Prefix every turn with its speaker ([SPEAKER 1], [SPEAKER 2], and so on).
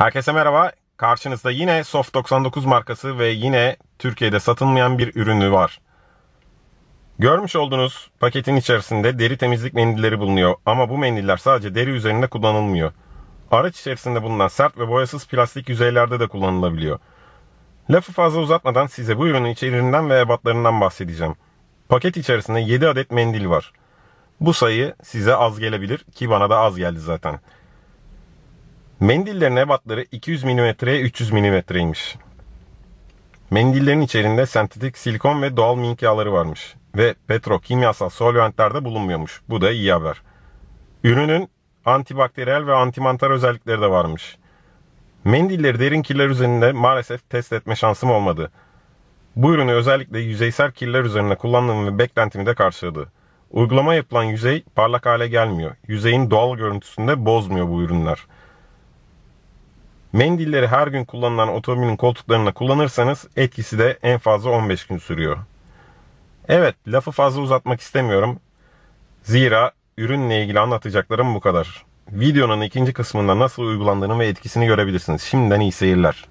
[SPEAKER 1] Herkese merhaba. Karşınızda yine Soft 99 markası ve yine Türkiye'de satılmayan bir ürünü var. Görmüş olduğunuz paketin içerisinde deri temizlik mendilleri bulunuyor ama bu mendiller sadece deri üzerinde kullanılmıyor. Araç içerisinde bulunan sert ve boyasız plastik yüzeylerde de kullanılabiliyor. Lafı fazla uzatmadan size bu ürünün içeriğinden ve ebatlarından bahsedeceğim. Paket içerisinde 7 adet mendil var. Bu sayı size az gelebilir ki bana da az geldi zaten. Mendillerin ebatları 200 mm'ye 300 mm'ymiş. Mendillerin içerisinde sentetik silikon ve doğal mink yağları varmış ve petrokimyasal solventlerde bulunmuyormuş. Bu da iyi haber. Ürünün antibakteriyel ve antimantar özellikleri de varmış. Mendilleri derin kirler üzerinde maalesef test etme şansım olmadı. Bu ürünü özellikle yüzeysel kirler üzerinde kullandığım ve beklentimi de karşıladı. Uygulama yapılan yüzey parlak hale gelmiyor. Yüzeyin doğal görüntüsünde bozmuyor bu ürünler.'' Mendilleri her gün kullanılan otomobilin koltuklarında kullanırsanız etkisi de en fazla 15 gün sürüyor. Evet lafı fazla uzatmak istemiyorum. Zira ürünle ilgili anlatacaklarım bu kadar. Videonun ikinci kısmında nasıl uygulandığını ve etkisini görebilirsiniz. Şimdiden iyi seyirler.